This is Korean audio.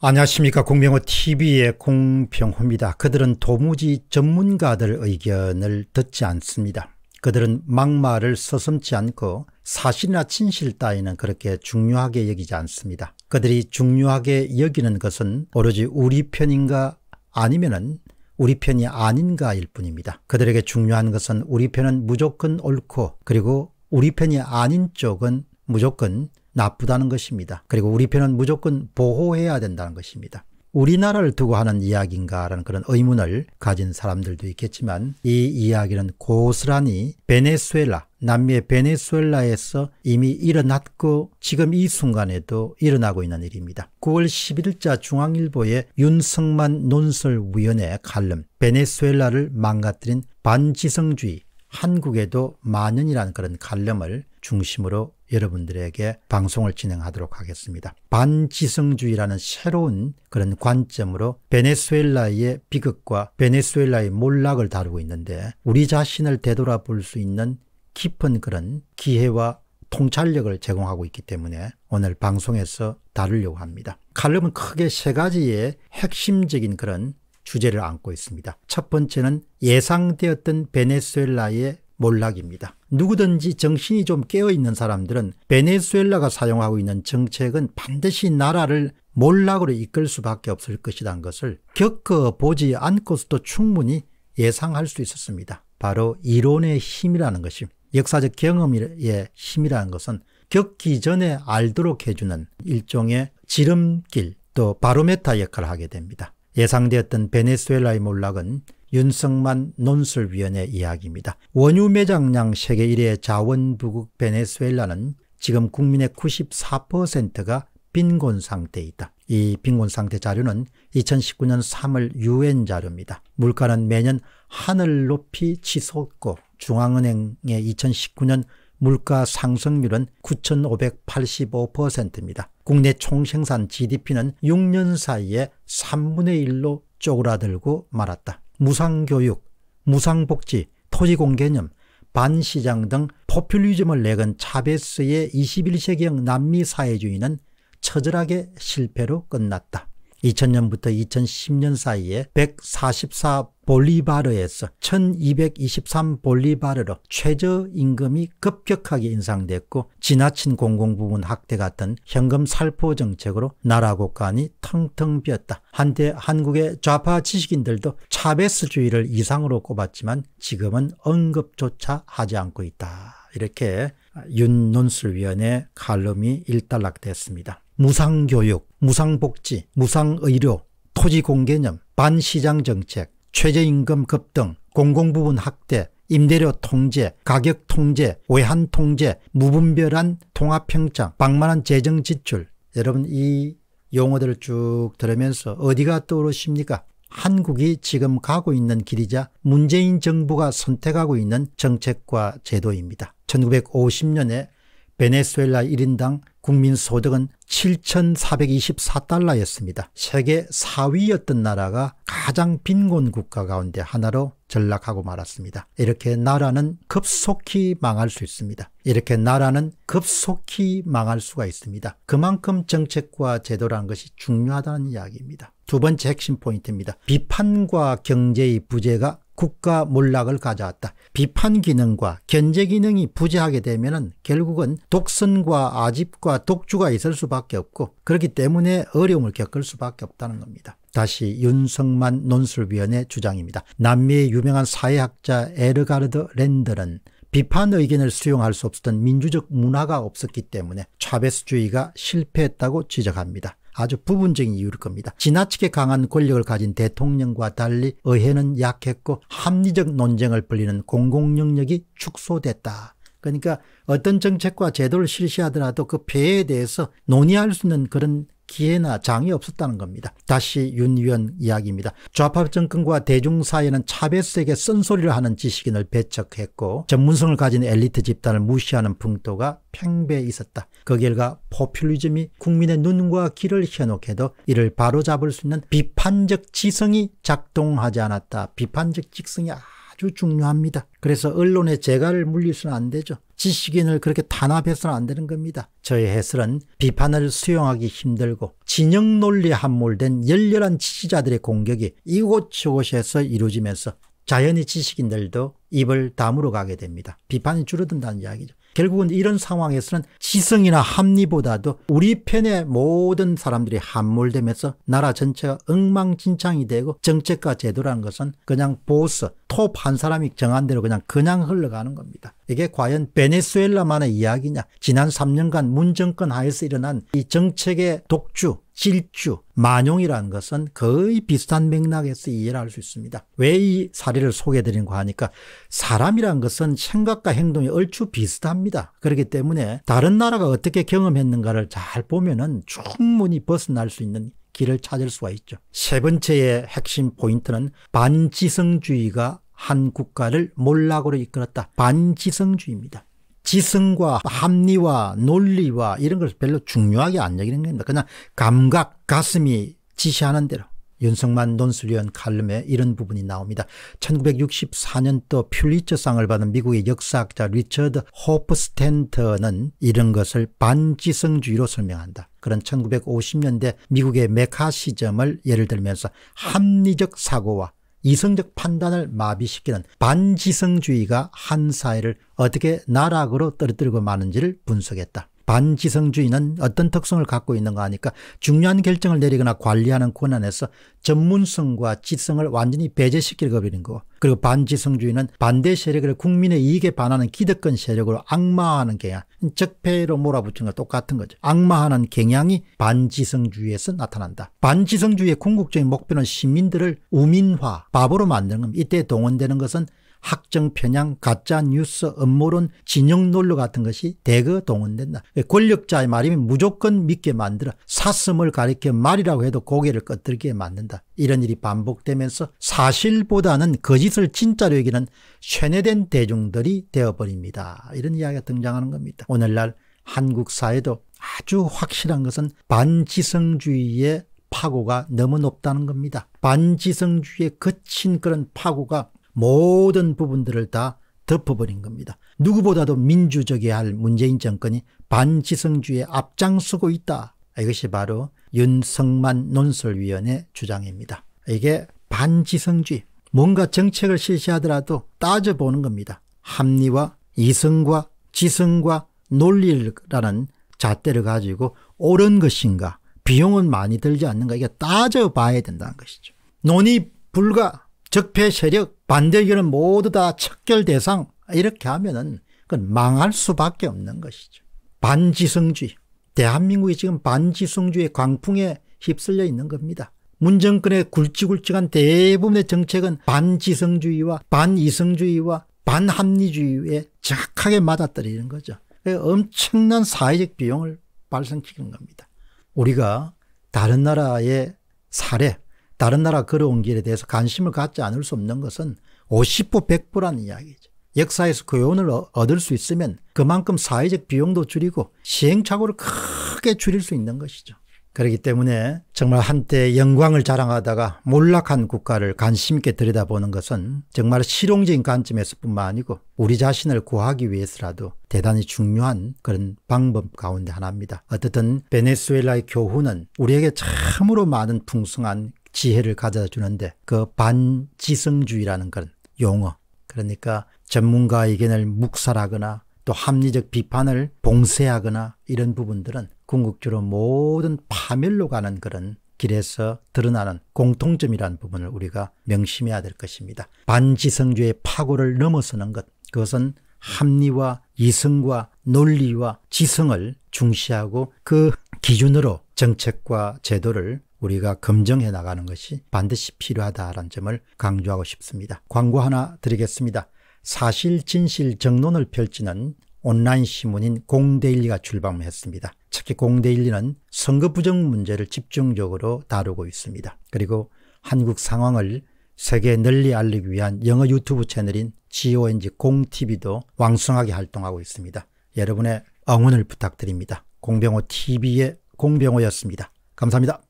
안녕하십니까 공병호TV의 공병호입니다. 그들은 도무지 전문가들 의견을 듣지 않습니다. 그들은 막말을 서슴지 않고 사실이나 진실 따위는 그렇게 중요하게 여기지 않습니다. 그들이 중요하게 여기는 것은 오로지 우리 편인가 아니면은 우리 편이 아닌가일 뿐입니다. 그들에게 중요한 것은 우리 편은 무조건 옳고 그리고 우리 편이 아닌 쪽은 무조건 나쁘다는 것입니다. 그리고 우리 편은 무조건 보호해야 된다는 것입니다. 우리나라를 두고 하는 이야기인가라는 그런 의문을 가진 사람들도 있겠지만 이 이야기는 고스란히 베네수엘라, 남미의 베네수엘라에서 이미 일어났고 지금 이 순간에도 일어나고 있는 일입니다. 9월 11일자 중앙일보의 윤성만 논설위원회 칼럼 베네수엘라를 망가뜨린 반지성주의 한국에도 만연이라는 그런 칼럼을 중심으로 여러분들에게 방송을 진행하도록 하겠습니다. 반지성주의라는 새로운 그런 관점으로 베네수엘라의 비극과 베네수엘라의 몰락을 다루고 있는데 우리 자신을 되돌아볼 수 있는 깊은 그런 기회와 통찰력을 제공하고 있기 때문에 오늘 방송에서 다루려고 합니다. 칼럼은 크게 세 가지의 핵심적인 그런 주제를 안고 있습니다. 첫 번째는 예상되었던 베네수엘라의 몰락입니다. 누구든지 정신이 좀 깨어있는 사람들은 베네수엘라가 사용하고 있는 정책은 반드시 나라를 몰락으로 이끌 수밖에 없을 것이란 것을 겪어보지 않고서도 충분히 예상할 수 있었습니다. 바로 이론의 힘이라는 것이 역사적 경험의 힘이라는 것은 겪기 전에 알도록 해주는 일종의 지름길 또 바로메타 역할을 하게 됩니다. 예상되었던 베네수엘라의 몰락은 윤성만 논술위원회 이야기입니다. 원유 매장량 세계 1의 자원부국 베네수엘라는 지금 국민의 94%가 빈곤 상태에 있다. 이 빈곤 상태 자료는 2019년 3월 유엔 자료입니다. 물가는 매년 하늘 높이 치솟고 중앙은행의 2019년 물가 상승률은 9,585%입니다. 국내 총생산 GDP는 6년 사이에 3분의 1로 쪼그라들고 말았다. 무상교육, 무상복지, 토지공개념, 반시장 등 포퓰리즘을 내건 차베스의 21세기형 남미 사회주의는 처절하게 실패로 끝났다. 2000년부터 2010년 사이에 144 볼리바르에서 1223 볼리바르로 최저임금이 급격하게 인상됐고 지나친 공공부문 학대 같은 현금 살포 정책으로 나라 국간이 텅텅 비었다. 한때 한국의 좌파 지식인들도 차베스주의를 이상으로 꼽았지만 지금은 언급조차 하지 않고 있다. 이렇게 윤논술위원회 칼럼이 일단락됐습니다. 무상교육, 무상복지, 무상의료, 토지공개념, 반시장정책, 최저임금 급등, 공공부분 확대, 임대료 통제, 가격 통제, 외환 통제, 무분별한 통합평창, 방만한 재정 지출. 여러분 이 용어들을 쭉 들으면서 어디가 떠오르십니까? 한국이 지금 가고 있는 길이자 문재인 정부가 선택하고 있는 정책과 제도입니다. 1950년에 베네수엘라 1인당 국민소득은 7,424달러였습니다. 세계 4위였던 나라가 가장 빈곤 국가 가운데 하나로 전락하고 말았습니다. 이렇게 나라는 급속히 망할 수 있습니다. 이렇게 나라는 급속히 망할 수가 있습니다. 그만큼 정책과 제도라는 것이 중요하다는 이야기입니다. 두 번째 핵심 포인트입니다. 비판과 경제의 부재가 국가 몰락을 가져왔다. 비판 기능과 견제 기능이 부재하게 되면 결국은 독선과 아집과 독주가 있을 수밖에 없고 그렇기 때문에 어려움을 겪을 수밖에 없다는 겁니다. 다시 윤석만논술위원회 주장입니다. 남미의 유명한 사회학자 에르가르드 랜드는 비판 의견을 수용할 수 없었던 민주적 문화가 없었기 때문에 차베스주의가 실패했다고 지적합니다. 아주 부분적인 이유일 겁니다. 지나치게 강한 권력을 가진 대통령과 달리 의회는 약했고 합리적 논쟁을 벌리는 공공영역이 축소됐다. 그러니까 어떤 정책과 제도를 실시하더라도 그 폐해에 대해서 논의할 수 있는 그런 기회나 장이 없었다는 겁니다. 다시 윤 위원 이야기입니다. 좌파 정권과 대중사회는 차베스에게 쓴소리를 하는 지식인을 배척했고 전문성을 가진 엘리트 집단을 무시하는 풍토가 팽배해 있었다. 그 결과 포퓰리즘이 국민의 눈과 귀를 현혹해도 이를 바로잡을 수 있는 비판적 지성이 작동하지 않았다. 비판적 지성이 아, 아주 중요합니다. 그래서 언론의 재갈을 물리 수는 안 되죠. 지식인을 그렇게 탄압해서는 안 되는 겁니다. 저의 해설은 비판을 수용하기 힘들고 진영 논리에 함몰된 열렬한 지지자들의 공격이 이곳저곳에서 이루어지면서 자연히 지식인들도 입을 다물어 가게 됩니다. 비판이 줄어든다는 이야기죠. 결국은 이런 상황에서는 지성이나 합리보다도 우리 편의 모든 사람들이 함몰되면서 나라 전체가 엉망진창이 되고 정책과 제도라는 것은 그냥 보스 톱 한 사람이 정한 대로 그냥 그냥 흘러가는 겁니다. 이게 과연 베네수엘라만의 이야기냐 지난 3년간 문정권 하에서 일어난 이 정책의 독주 질주, 만용이라는 것은 거의 비슷한 맥락에서 이해를 할 수 있습니다. 왜 이 사례를 소개해드린거 하니까 사람이란 것은 생각과 행동이 얼추 비슷합니다. 그렇기 때문에 다른 나라가 어떻게 경험했는가를 잘 보면은 충분히 벗어날 수 있는 길을 찾을 수가 있죠. 세 번째의 핵심 포인트는 반지성주의가 한 국가를 몰락으로 이끌었다. 반지성주의입니다. 지성과 합리와 논리와 이런 걸 별로 중요하게 안 여기는 겁니다. 그냥 감각, 가슴이 지시하는 대로. 윤석만 논술위원 칼럼에 이런 부분이 나옵니다. 1964년도 퓰리처상을 받은 미국의 역사학자 리처드 호프스텐터는 이런 것을 반지성주의로 설명한다. 그런 1950년대 미국의 메카 시점을 예를 들면서 합리적 사고와 이성적 판단을 마비시키는 반지성주의가 한 사회를 어떻게 나락으로 떨어뜨리고 마는지를 분석했다. 반지성주의는 어떤 특성을 갖고 있는가 하니까 중요한 결정을 내리거나 관리하는 권한에서 전문성과 지성을 완전히 배제시킬겁리는 거. 그리고 반지성주의는 반대 세력을 국민의 이익에 반하는 기득권 세력으로 악마하는 경향, 적폐로 몰아붙인는 똑같은 거죠. 악마하는 경향이 반지성주의에서 나타난다. 반지성주의의 궁극적인 목표는 시민들을 우민화, 바보로 만드는 겁니다. 이때 동원되는 것은 학정 편향, 가짜 뉴스, 음모론, 진영 논로 같은 것이 대거 동원된다. 권력자의 말이 면 무조건 믿게 만들어 사슴을 가리켜 말이라고 해도 고개를 끄들게 만든다. 이런 일이 반복되면서 사실보다는 거짓을 진짜로 여기는 쇠뇌된 대중들이 되어버립니다. 이런 이야기가 등장하는 겁니다. 오늘날 한국 사회도 아주 확실한 것은 반지성주의의 파고가 너무 높다는 겁니다. 반지성주의의 거친 그런 파고가 모든 부분들을 다 덮어버린 겁니다. 누구보다도 민주적이할 문재인 정권이 반지성주의에 앞장서고 있다. 이것이 바로 윤성만 논설위원의 주장입니다. 이게 반지성주의 뭔가 정책을 실시하더라도 따져보는 겁니다. 합리와 이성과 지성과 논리라는 잣대를 가지고 옳은 것인가 비용은 많이 들지 않는가 이게 따져봐야 된다는 것이죠. 논의 불가 적폐 세력 반대 의견은 모두 다 척결 대상 이렇게 하면은 그건 망할 수밖에 없는 것이죠. 반지성주의. 대한민국이 지금 반지성주의 광풍에 휩쓸려 있는 겁니다. 문정권의 굵직굵직한 대부분의 정책은 반지성주의와 반이성주의와 반합리주의에 정확하게 맞아떨어지는 거죠. 엄청난 사회적 비용을 발생시키는 겁니다. 우리가 다른 나라의 사례 다른 나라 걸어온 길에 대해서 관심을 갖지 않을 수 없는 것은 50% 100%라는 이야기죠. 역사에서 교훈을 그 얻을 수 있으면 그만큼 사회적 비용도 줄이고 시행착오를 크게 줄일 수 있는 것이죠. 그렇기 때문에 정말 한때 영광을 자랑하다가 몰락한 국가를 관심 있게 들여다보는 것은 정말 실용적인 관점에서뿐만 아니고 우리 자신을 구하기 위해서라도 대단히 중요한 그런 방법 가운데 하나입니다. 어쨌든 베네수엘라의 교훈은 우리에게 참으로 많은 풍성한 지혜를 가져주는데 다그 반지성주의라는 그런 용어 그러니까 전문가 의견을 묵살하거나 또 합리적 비판을 봉쇄하거나 이런 부분들은 궁극적으로 모든 파멸로 가는 그런 길에서 드러나는 공통점이라는 부분을 우리가 명심해야 될 것입니다. 반지성주의 파고를 넘어서는 것 그것은 합리와 이성과 논리와 지성을 중시하고 그 기준으로 정책과 제도를 우리가 검증해 나가는 것이 반드시 필요하다는 점을 강조하고 싶습니다. 광고 하나 드리겠습니다. 사실, 진실, 정론을 펼치는 온라인 신문인 공데일리가 출범했습니다. 특히 공데일리는 선거 부정 문제를 집중적으로 다루고 있습니다. 그리고 한국 상황을 세계 에 널리 알리기 위한 영어 유튜브 채널인 GONG 공TV도 왕성하게 활동하고 있습니다. 여러분의 응원을 부탁드립니다. 공병호 TV의 공병호였습니다. 감사합니다.